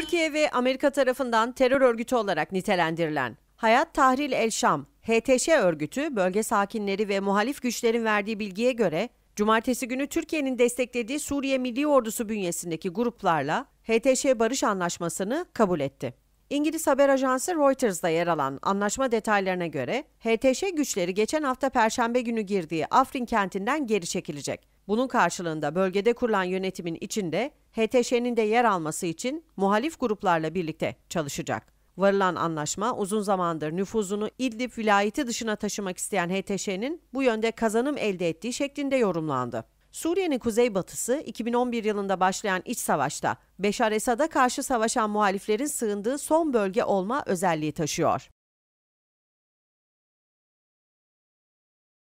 Türkiye ve Amerika tarafından terör örgütü olarak nitelendirilen Hayat Tahril El Şam, HTŞ örgütü bölge sakinleri ve muhalif güçlerin verdiği bilgiye göre cumartesi günü Türkiye'nin desteklediği Suriye Milli Ordusu bünyesindeki gruplarla HTŞ barış anlaşmasını kabul etti. İngiliz haber ajansı Reuters'da yer alan anlaşma detaylarına göre HTŞ güçleri geçen hafta perşembe günü girdiği Afrin kentinden geri çekilecek. Bunun karşılığında bölgede kurulan yönetimin içinde HTŞ'nin de yer alması için muhalif gruplarla birlikte çalışacak. Varılan anlaşma uzun zamandır nüfuzunu İdlib vilayeti dışına taşımak isteyen HTŞ'nin bu yönde kazanım elde ettiği şeklinde yorumlandı. Suriye'nin kuzeybatısı 2011 yılında başlayan iç savaşta Beşar Esad'a karşı savaşan muhaliflerin sığındığı son bölge olma özelliği taşıyor.